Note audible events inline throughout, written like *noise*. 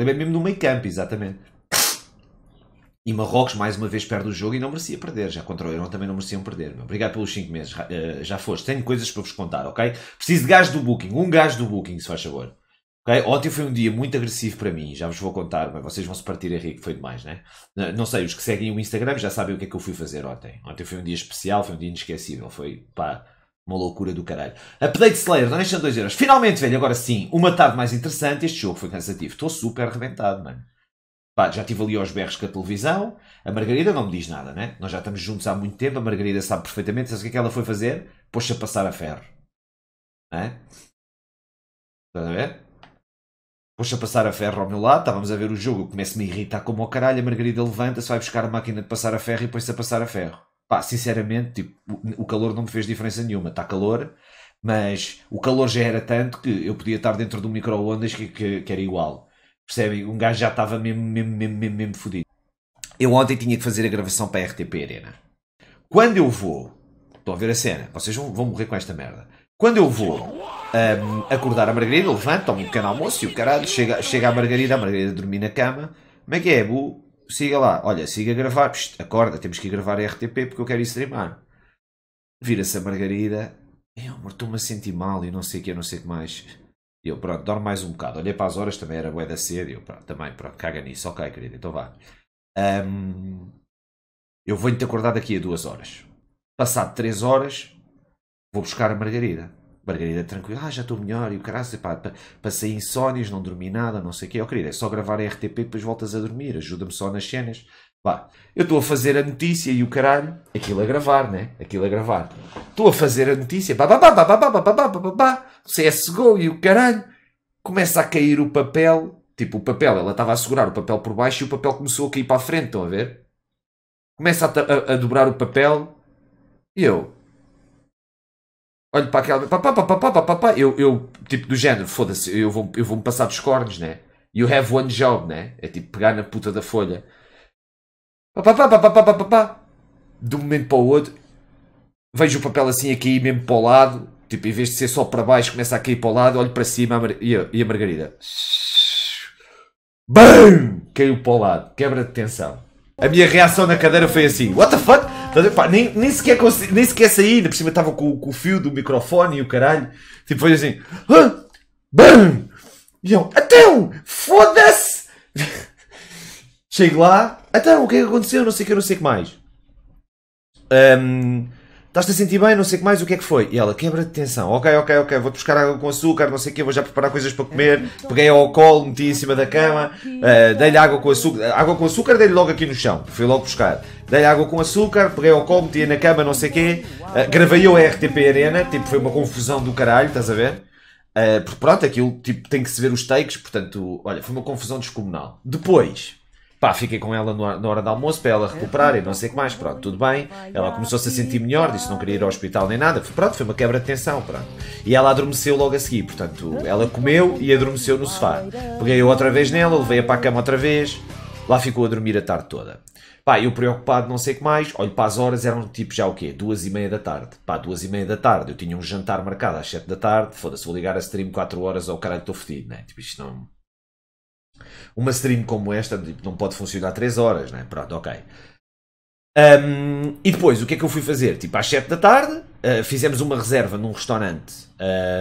Lembrei mesmo do meio campo, exatamente. E Marrocos mais uma vez perde o jogo e não merecia perder. Já contra o Irão também não mereciam perder. Meu. Obrigado pelos 5 meses. Eh, já foste. Tenho coisas para vos contar, ok? Preciso de gás do Booking. Um gás do Booking, se faz favor. Okay? Ontem foi um dia muito agressivo para mim. Já vos vou contar, mas vocês vão se partir Henrique. que foi demais, né? Não sei, os que seguem o Instagram já sabem o que é que eu fui fazer ontem. Ontem foi um dia especial, foi um dia inesquecível. Foi pá uma loucura do caralho. Update Slayer, é, donation 2 euros. Finalmente, velho, agora sim. Uma tarde mais interessante. Este jogo foi cansativo. Estou super arrebentado, mano. Pá, já estive ali aos berros com a televisão. A Margarida não me diz nada, né? Nós já estamos juntos há muito tempo. A Margarida sabe perfeitamente. Sabe o que é que ela foi fazer? Pôs-se a passar a ferro. Né? Estás a ver? Pôs-se a passar a ferro ao meu lado. Estávamos a ver o jogo. começa começo-me a irritar como ao caralho. A Margarida levanta-se, vai buscar a máquina de passar a ferro e põe-se a passar a ferro pá, sinceramente, tipo, o calor não me fez diferença nenhuma. Está calor, mas o calor já era tanto que eu podia estar dentro de um micro-ondas que, que, que, era igual. Percebem? Um gajo já estava mesmo, mesmo, mesmo, mesmo, mesmo fodido. Eu ontem tinha que fazer a gravação para a RTP Arena. Quando eu vou, estão a ver a cena, vocês vão, vão morrer com esta merda. Quando eu vou um, acordar a Margarida, levanto, tomo um pequeno almoço e o caralho chega, chega a Margarida, a Margarida dormir na cama. Como é que é, Bu? siga lá, olha, siga a gravar, Psst, acorda, temos que ir gravar a RTP porque eu quero ir streamar. Vira-se a Margarida, eu é, estou-me a sentir mal e não sei o que, não sei o que mais. E eu, pronto, dorme mais um bocado. Olhei para as horas, também era bué da cedo. Eu, pronto, também, pronto, caga nisso. Ok, querido, então vá. Um, eu venho-te acordar daqui a duas horas. Passado três horas, vou buscar a Margarida. Margarida tranquila, ah, já estou melhor, e o caralho, pá, passei insónias, não dormi nada, não sei o quê. Ó oh, querida, é só gravar a RTP e depois voltas a dormir, ajuda-me só nas cenas. Vá, eu estou a fazer a notícia e o caralho, aquilo a gravar, né? Aquilo a gravar. Estou a fazer a notícia, pá, pá, pá, pá, CSGO e o caralho. Começa a cair o papel, tipo o papel, ela estava a segurar o papel por baixo e o papel começou a cair para a frente, estão a ver? Começa a, a, a dobrar o papel e eu, olho para aquela. Pá, pá, pá, pá, pá, pá, pá, eu, eu, tipo, do género, foda-se, eu vou-me eu vou passar dos cornos, né? You have one job, né? É tipo pegar na puta da folha. Pá, pá, pá, pá, pá, pá, pá, pá. De um momento para o outro, vejo o papel assim a cair mesmo para o lado. Tipo, em vez de ser só para baixo, começa a cair para o lado, olho para cima e, eu, e a Margarida. BAM! Caiu para o lado. Quebra de tensão. A minha reação na cadeira foi assim: What the fuck? Tá nem, nem, sequer consegui, nem sequer saí, ainda por cima estava com, com, o fio do microfone e o caralho. Tipo, foi assim. Ah, bam! E eu, então, foda-se! *laughs* Chego lá, então, o que é que aconteceu? Não sei o que, não sei o que mais. Um, estás-te a sentir bem, não sei o que mais, o que é que foi? E ela, quebra de tensão, ok, ok, ok, vou-te buscar água com açúcar, não sei o que, vou já preparar coisas para comer, é, então. peguei ao colo, meti em cima da então, cama, uh, dei-lhe água com açúcar, eh, água com açúcar dei-lhe logo aqui no chão, fui logo buscar, dei-lhe água com açúcar, peguei ao colo, meti na cama, não sei o que, uh, gravei eu a RTP Arena, tipo, foi uma confusão do caralho, estás a ver? Uh, porque pronto, aquilo tipo, tem que se ver os takes, portanto, olha, foi uma confusão descomunal. Depois, Pá, fiquei com ela na hora do almoço para ela recuperar e não sei o que mais. Pronto, tudo bem. Ela começou-se a sentir melhor, disse que não queria ir ao hospital nem nada. Pronto, foi uma quebra de tensão, pronto. E ela adormeceu logo a seguir. Portanto, ela comeu e adormeceu no sofá. peguei outra vez nela, levei-a para a cama outra vez. Lá ficou a dormir a tarde toda. Pá, eu preocupado, não sei o que mais, olho para as horas, eram tipo já o quê? Duas e meia da tarde. Pá, duas e meia da tarde, eu tinha um jantar marcado às sete da tarde, foda-se, vou ligar a stream quatro horas ao oh, caralho, estou fodido, né? Tipo, isto não... Uma stream como esta tipo, não pode funcionar 3 horas, né? Pronto, ok. Um, e depois, o que é que eu fui fazer? Tipo, às 7 da tarde, uh, fizemos uma reserva num restaurante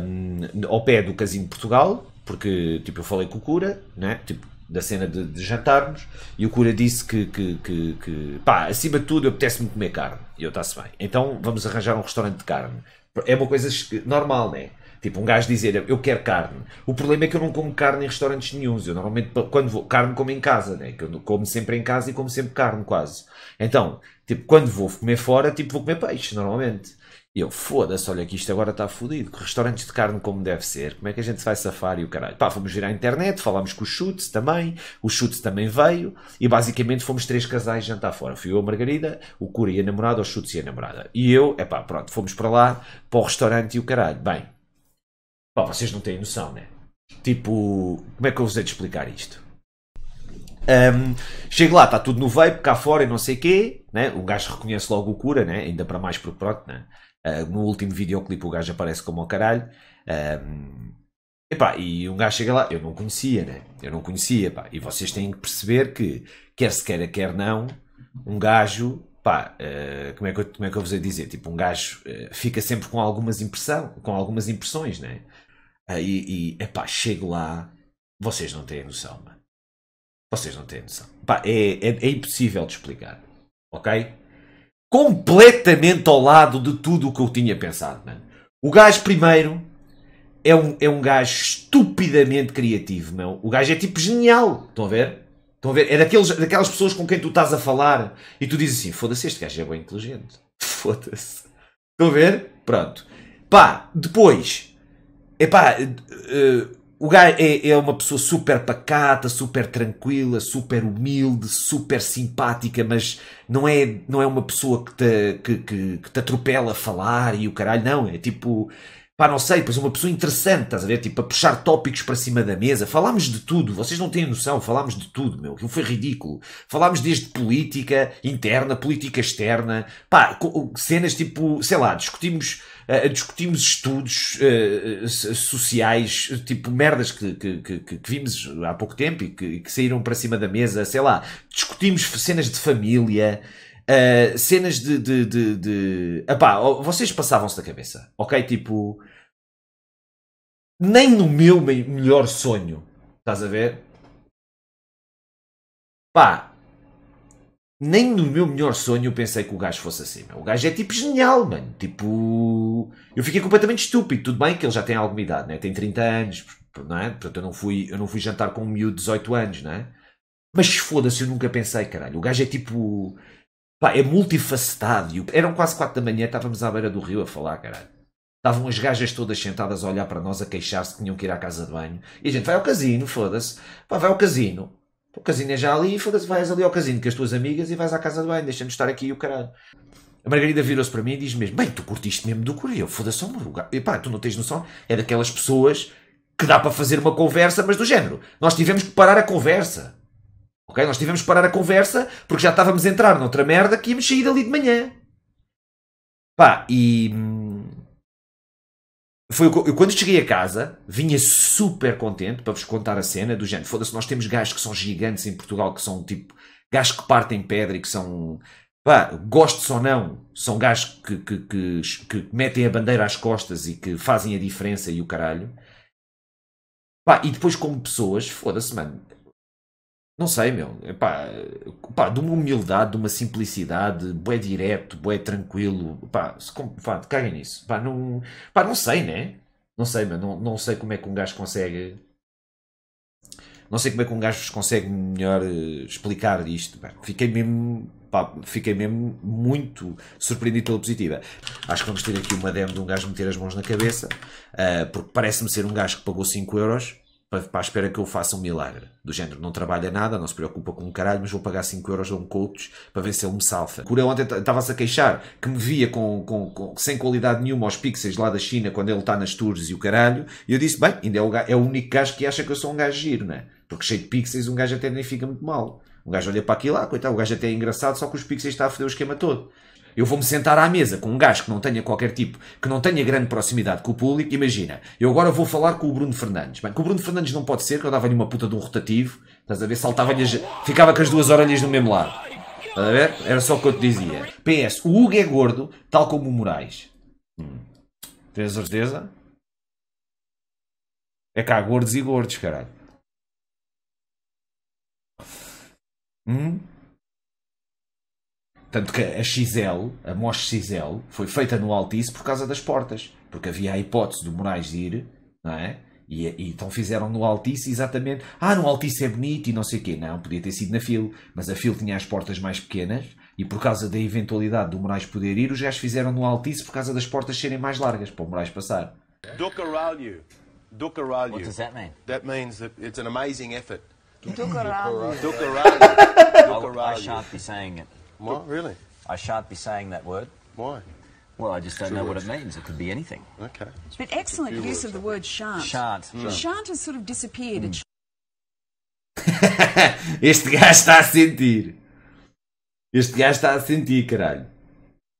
um, ao pé do Casino de Portugal, porque, tipo, eu falei com o cura, né? Tipo, da cena de, de jantarmos, e o cura disse que, que, que, que pá, acima de tudo, apetece-me comer carne. E eu, está-se bem. Então, vamos arranjar um restaurante de carne. É uma coisa normal, né? Tipo, um gajo dizer, eu quero carne. O problema é que eu não como carne em restaurantes nenhums. Eu normalmente, quando vou, carne como em casa, né? Que eu como sempre em casa e como sempre carne, quase. Então, tipo, quando vou comer fora, tipo, vou comer peixe, normalmente. E eu, foda-se, olha que isto agora está fodido. Restaurantes de carne como deve ser. Como é que a gente vai safar e o caralho? Pá, fomos vir à internet, falámos com o Chutes também. O Chutes também veio. E basicamente fomos três casais jantar fora. Fui eu, a Margarida, o Cura e a namorada, o Chutes e a namorada. E eu, é pá, pronto, fomos para lá, para o restaurante e o caralho. Bem, Pá, vocês não têm noção, né? Tipo, como é que eu vos hei de explicar isto? Um, chego lá, está tudo no vape, cá fora e não sei quê, né? O gajo reconhece logo o cura, né? Ainda para mais porque pronto, né? Uh, no último videoclipe o gajo aparece como ao caralho. Um, Epá, e um gajo chega lá, eu não conhecia, né? Eu não conhecia, pá. E vocês têm que perceber que, quer se queira, quer não, um gajo, pá, uh, como, é que eu, como é que eu vos ia dizer? Tipo, um gajo uh, fica sempre com algumas impressão, com algumas impressões, né? E, e epá, chego lá, vocês não têm noção, mano. Vocês não têm noção. Epá, é, é, é impossível de explicar, ok? Completamente ao lado de tudo o que eu tinha pensado, mano. O gajo primeiro é um, é um gajo estupidamente criativo, meu. O gajo é tipo genial, estão a ver? Estão a ver? É daqueles, daquelas pessoas com quem tu estás a falar e tu dizes assim: foda-se, este gajo é bem inteligente. *laughs* Foda-se. Estão a ver? Pronto. Pá, depois, Epá, uh, o gajo é, é, uma pessoa super pacata, super tranquila, super humilde, super simpática, mas não é, não é uma pessoa que te, que, que, que te atropela a falar e o caralho, não. É tipo, pá, não sei, pois uma pessoa interessante, estás a ver? Tipo, a puxar tópicos para cima da mesa. Falámos de tudo, vocês não têm noção, falámos de tudo, meu. Aquilo foi ridículo. Falámos desde política interna, política externa, pá, cenas tipo, sei lá, discutimos. Uh, discutimos estudos uh, sociais, tipo merdas que, que, que, que, vimos há pouco tempo e que, que saíram para cima da mesa, sei lá. Discutimos cenas de família, Uh, cenas de. de, de, de... Epá, vocês passavam-se da cabeça, ok? Tipo. Nem no meu melhor sonho, estás a ver? Pá, nem no meu melhor sonho eu pensei que o gajo fosse assim. O gajo é tipo genial, mano. Tipo. Eu fiquei completamente estúpido. Tudo bem que ele já tem alguma idade, né? Tem 30 anos, não é? Portanto, eu não fui, eu não fui jantar com um miúdo de 18 anos, não é? Mas foda-se, eu nunca pensei, caralho. O gajo é tipo. Pá, é multifacetado. Eram quase quatro da manhã, estávamos à beira do rio a falar, caralho. Estavam as gajas todas sentadas a olhar para nós, a queixar-se que tinham que ir à casa de banho. E a gente vai ao casino, foda-se. Pá, vai ao casino. O casino é já ali, foda-se, vais ali ao casino com as tuas amigas e vais à casa de banho, deixa-nos estar aqui o caralho. A Margarida virou-se para mim e diz mesmo: Bem, tu curtiste mesmo do Coreia, foda-se, meu lugar. E pá, tu não tens noção, é daquelas pessoas que dá para fazer uma conversa, mas do género. Nós tivemos que parar a conversa. Ok? Nós tivemos que parar a conversa porque já estávamos a entrar noutra merda que íamos sair dali de manhã. Pá, e. Hum, foi, eu, quando cheguei a casa, vinha super contente para vos contar a cena do género. Foda-se, nós temos gajos que são gigantes em Portugal, que são tipo. gajos que partem pedra e que são. Pá, gostes ou não, são gajos que, que, que, que metem a bandeira às costas e que fazem a diferença e o caralho. Pá, e depois como pessoas, foda-se, mano. Não sei, meu. Epá, pá, de uma humildade, de uma simplicidade, boé direto, boé tranquilo. Pá, se, pá, caguem nisso. Pá, não, pá, não sei, né? Não sei, meu. Não, não sei como é que um gajo consegue. Não sei como é que um gajo vos consegue melhor eh, explicar isto. Fiquei mesmo. Pá, fiquei mesmo muito surpreendido pela positiva. Acho que vamos ter aqui uma demo de um gajo meter as mãos na cabeça, uh, porque parece-me ser um gajo que pagou 5 euros para, para a espera que eu faça um milagre. Do género, não trabalha nada, não se preocupa com um caralho, mas vou pagar 5 euros a um coach para ver se ele me salva. curou ontem estava-se a queixar que me via com, com, com, sem qualidade nenhuma aos pixels lá da China quando ele está nas tours e o caralho. E eu disse, bem, ainda é o, é o único gajo que acha que eu sou um gajo giro, né? Porque cheio de pixels um gajo até nem fica muito mal. Um gajo olha para aquilo lá, ah, coitado, o gajo até é engraçado, só que os pixels está a foder o esquema todo eu vou-me sentar à mesa com um gajo que não tenha qualquer tipo, que não tenha grande proximidade com o público, imagina, eu agora vou falar com o Bruno Fernandes. Bem, com o Bruno Fernandes não pode ser, que eu dava-lhe uma puta de um rotativo, estás a ver, saltava-lhe, ficava com as duas orelhas no mesmo lado. Estás a ver? Era só o que eu te dizia. PS, o Hugo é gordo, tal como o Moraes. Hum. Tens certeza? É cá, gordos e gordos, caralho. Hum? Tanto que a XL, a Mosh XL, foi feita no Altice por causa das portas. Porque havia a hipótese do Moraes ir, não é? E, e, então fizeram no Altice exatamente. Ah, no Altice é bonito e não sei o quê. Não, podia ter sido na FIL, mas a FIL tinha as portas mais pequenas e por causa da eventualidade do Moraes poder ir, os gajos fizeram no Altice por causa das portas serem mais largas para o Moraes passar. Docaralho. Docaralho. What does that mean? That means that it's an amazing effort. Docaralho. Docaralho. Docaralho. I shan't be saying it. Why, really? I shan't be saying that word. Why? Well, I just don't know what it means. It could be anything. Okay. But excellent use words, of the word shan't. Shan't. Mm. Shan't has sort of disappeared. Mm. *laughs* este gajo está a sentir. Este gajo está a sentir, caralho.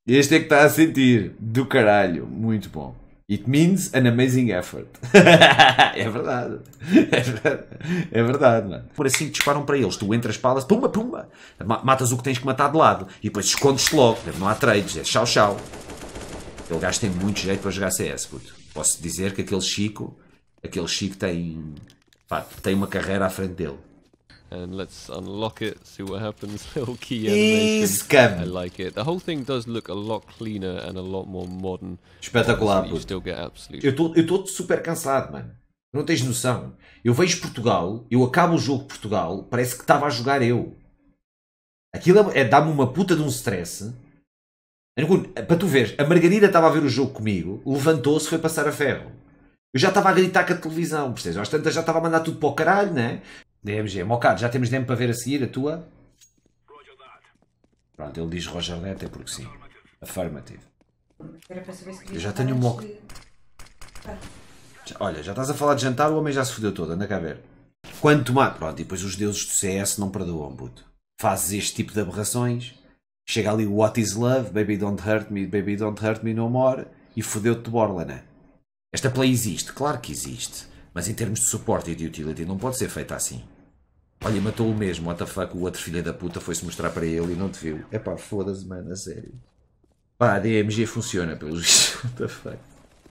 Este é que está a sentir. Do caralho. Muito bom. It means an amazing effort. *laughs* é verdade. É verdade, mano. É é? Por assim que disparam para eles. Tu entras para elas, pumba, pumba. Matas o que tens que matar de lado. E depois escondes-te logo. Não há trades. É tchau, tchau. Aquele gajo tem muito jeito para jogar CS, puto. Posso dizer que aquele Chico, aquele Chico tem, pá, tem uma carreira à frente dele and let's unlock it, see what happens. *laughs* Little key animation. I like it. The whole thing does look a lot cleaner and a lot more modern. Espetacular. You still get absolute... Eu estou super cansado, mano. Não tens noção. Eu vejo Portugal, eu acabo o jogo de Portugal, parece que estava a jogar eu. Aquilo é, é dá-me uma puta de um stress. Para tu ver, a Margarida estava a ver o jogo comigo, levantou-se, foi passar a ferro. Eu já estava a gritar com a televisão, percebes? Às tantas já estava a mandar tudo para o caralho, né? DMG. Mocado, já temos demo para ver a seguir, a tua? Pronto, ele diz Roger That é porque sim. Affirmative. Eu já tenho um moco. olha, já estás a falar de jantar, o homem já se fodeu todo, anda cá a ver. Quanto mais... Pronto, e depois os deuses do CS não perdoam, puto. Fazes este tipo de aberrações, chega ali o What is Love, Baby Don't Hurt Me, Baby Don't Hurt Me No More, e fodeu-te de borla, né? Esta play existe, claro que existe, mas em termos de suporte e de utility não pode ser feita assim. Olha, matou o mesmo, what the fuck, o outro filho da puta foi-se mostrar para ele e não te viu. É pá, foda-se, mano, a sério. Pá, a DMG funciona, pelos vistos, *laughs* what the fuck.